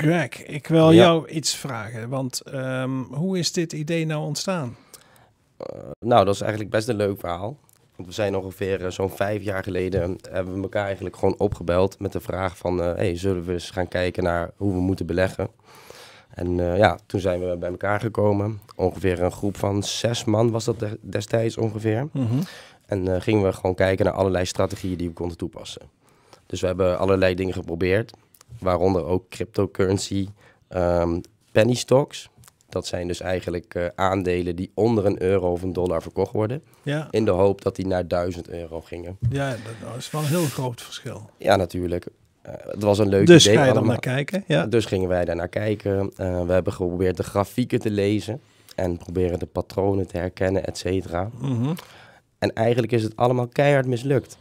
Greg, ik wil jou iets vragen. Want ehm, hoe is dit idee nou ontstaan? Eh, nou, dat is eigenlijk best een leuk verhaal. we zijn ongeveer eh, zo'n vijf jaar geleden eh, hebben we elkaar eigenlijk gewoon opgebeld met de vraag van, hey, zullen we eens gaan kijken naar hoe we moeten beleggen? En ja, toen zijn we bij elkaar gekomen. Ongeveer een groep van zes man was dat destijds ongeveer. Mhm. En gingen we gewoon kijken naar allerlei strategieën die we konden toepassen. Dus we hebben allerlei dingen geprobeerd waaronder ook cryptocurrency, um, penny stocks. Dat zijn dus eigenlijk eh, aandelen die onder een euro of een dollar verkocht worden. Ja. In de hoop dat die naar 1000 euro gingen. Ja, dat is wel een heel groot verschil. Ja, natuurlijk. Eh, het was een leuk dus idee. Dus ga je allemaal. naar kijken? Ja. Dus gingen wij daar naar kijken. Eh, we hebben geprobeerd de grafieken te lezen. En proberen de patronen te herkennen, et cetera. Mhm. En eigenlijk is het allemaal keihard mislukt.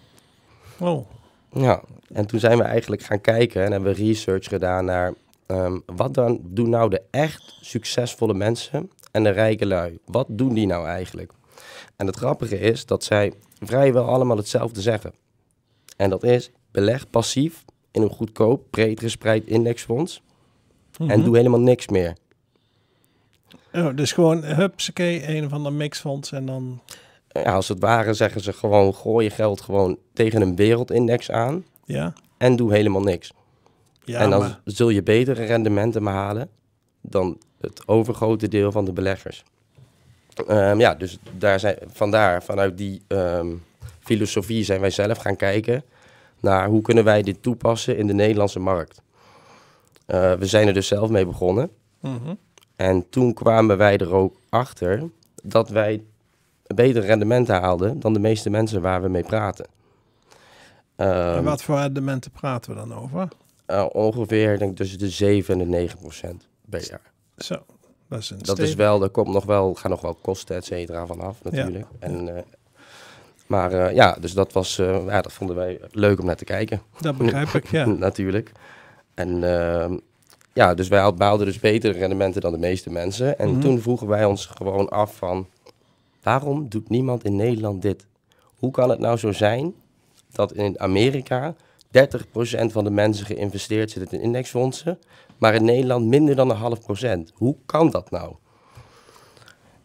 Oh. Ja, en toen zijn we eigenlijk gaan kijken en hebben we research gedaan naar ehm, wat dan doen nou de echt succesvolle mensen en de rijke lui? Wat doen die nou eigenlijk? En het grappige is dat zij vrijwel allemaal hetzelfde zeggen. En dat is beleg passief in een goedkoop, breed gespreid indexfonds en mhm. doe helemaal niks meer. Oh, dus gewoon hupsakee, een van de mixfonds en dan als het ware zeggen ze gewoon: gooi je geld gewoon tegen een wereldindex aan. Ja. En doe helemaal niks. Ja, en dan zul je betere rendementen behalen dan het overgrote deel van de beleggers. Ehm, ja, dus daar zijn, vandaar, vanuit die ehm, filosofie zijn wij zelf gaan kijken naar hoe kunnen wij dit toepassen in de Nederlandse markt. Eh, we zijn er dus zelf mee begonnen. Mhm. En toen kwamen wij er ook achter dat wij een beter rendement haalden dan de meeste mensen waar we mee praten. en ehm, wat voor rendementen praten we dan over? Eh, ongeveer denk ik, tussen de 7 en de 9 procent per jaar. Zo, dat is, een dat is wel, er komt nog wel, gaan nog wel kosten, et cetera, vanaf natuurlijk. En, eh, maar eh, ja, dus dat was, ja, dat vonden wij leuk om naar te kijken. Dat begrijp ik, ja. Natuurlijk. En ehm, ja, dus wij behaalden dus betere rendementen dan de meeste mensen. En mhm. toen vroegen wij ons gewoon af van, Waarom doet niemand in Nederland dit? Hoe kan het nou zo zijn dat in Amerika 30% van de mensen geïnvesteerd zit in indexfondsen, maar in Nederland minder dan een half procent? Hoe kan dat nou?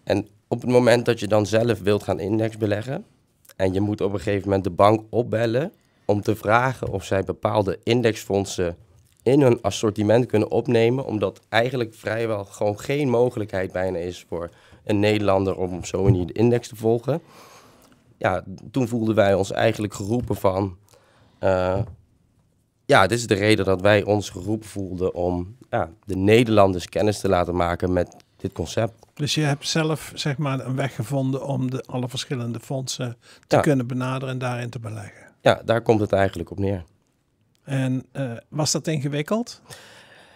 En op het moment dat je dan zelf wilt gaan indexbeleggen en je moet op een gegeven moment de bank opbellen om te vragen of zij bepaalde indexfondsen in een assortiment kunnen opnemen, omdat eigenlijk vrijwel gewoon geen mogelijkheid bijna is voor een Nederlander om zo in die index te volgen. Ja, toen voelden wij ons eigenlijk geroepen van, eh, ja, dit is de reden dat wij ons geroepen voelden om ja, de Nederlanders kennis te laten maken met dit concept. Dus je hebt zelf zeg maar een weg gevonden om de, alle verschillende fondsen te kunnen benaderen en daarin te beleggen. Ja, daar komt het eigenlijk op neer. En eh, was dat ingewikkeld?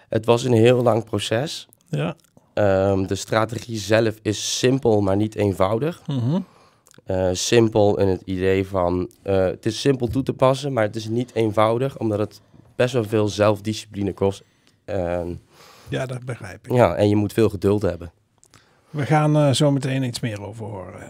Het was een heel lang proces. Ja. Ehm, de strategie zelf is simpel, maar niet eenvoudig. Mhm. Eh, simpel in het idee van eh, het is simpel toe te passen, maar het is niet eenvoudig, omdat het best wel veel zelfdiscipline kost. Ehm, ja, dat begrijp ik. Ja, en je moet veel geduld hebben. We gaan zo meteen iets meer over horen.